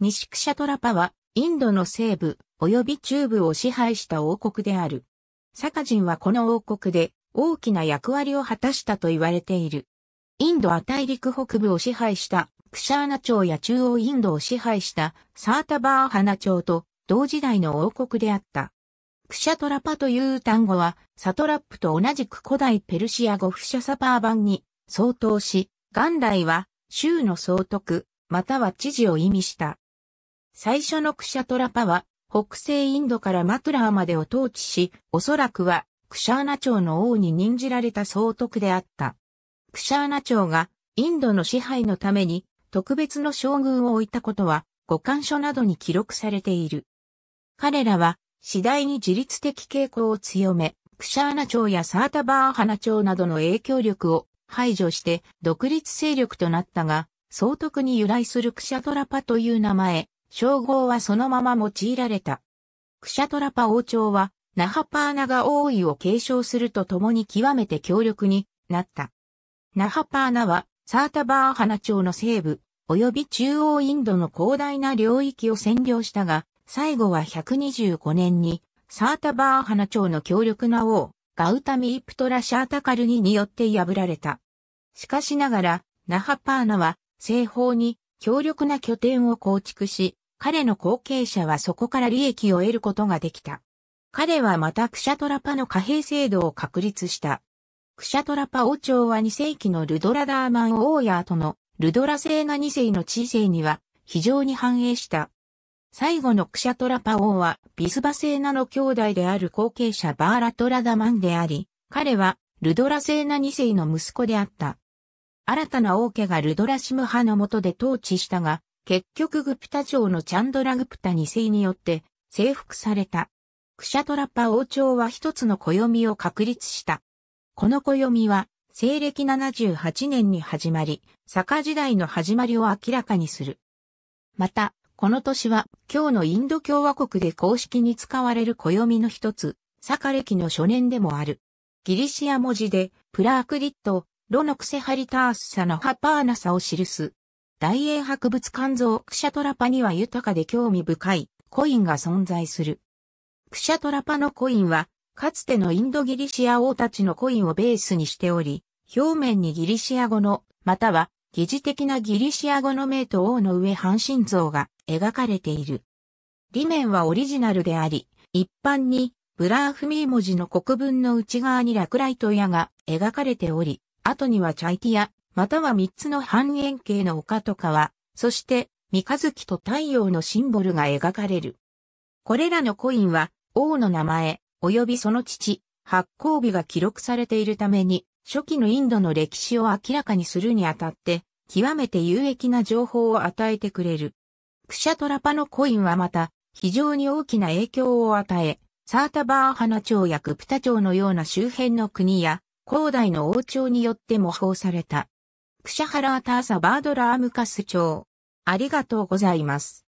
西クシャトラパは、インドの西部、及び中部を支配した王国である。サカ人はこの王国で、大きな役割を果たしたと言われている。インドア大陸北部を支配したクシャーナ朝や中央インドを支配したサータバーハナ朝と同時代の王国であった。クシャトラパという単語はサトラップと同じく古代ペルシア語フシャサパー版に相当し、元来は州の総督または知事を意味した。最初のクシャトラパは、北西インドからマトラーまでを統治し、おそらくは、クシャーナ朝の王に任じられた総督であった。クシャーナ朝が、インドの支配のために、特別の将軍を置いたことは、五感書などに記録されている。彼らは、次第に自律的傾向を強め、クシャーナ朝やサータバーハナ朝などの影響力を排除して独立勢力となったが、総督に由来するクシャトラパという名前、称号はそのまま用いられた。クシャトラパ王朝は、ナハパーナが王位を継承するとともに極めて強力になった。ナハパーナは、サータバーハナ朝の西部、及び中央インドの広大な領域を占領したが、最後は125年に、サータバーハナ朝の強力な王、ガウタミ・イプトラ・シャータカルニによって破られた。しかしながら、ナハパーナは、西方に強力な拠点を構築し、彼の後継者はそこから利益を得ることができた。彼はまたクシャトラパの貨幣制度を確立した。クシャトラパ王朝は2世紀のルドラダーマン王やとのルドラ星が2世の知性には非常に反映した。最後のクシャトラパ王はビスバ星なの兄弟である後継者バーラトラダマンであり、彼はルドラ星な2世の息子であった。新たな王家がルドラシム派の下で統治したが、結局グプタ朝のチャンドラグプタ2世によって征服された。クシャトラッパ王朝は一つの暦を確立した。この暦は、西暦78年に始まり、坂時代の始まりを明らかにする。また、この年は、今日のインド共和国で公式に使われる暦の一つ、坂暦の初年でもある。ギリシア文字で、プラークリット、ロノクセハリタースサのハパーナサを記す。大英博物館像クシャトラパには豊かで興味深いコインが存在する。クシャトラパのコインは、かつてのインドギリシア王たちのコインをベースにしており、表面にギリシア語の、または、疑似的なギリシア語の名と王の上半身像が描かれている。裏面はオリジナルであり、一般にブラーフミー文字の国文の内側に落雷と矢が描かれており、後にはチャイティア、または3つの半円形の丘とかは、そして三日月と太陽のシンボルが描かれる。これらのコインは王の名前、及びその父、発行日が記録されているために、初期のインドの歴史を明らかにするにあたって、極めて有益な情報を与えてくれる。クシャトラパのコインはまた、非常に大きな影響を与え、サータバーハナやクプタ町のような周辺の国や、広大の王朝によって模倣された。クシャハラーターサバードラームカス朝。ありがとうございます。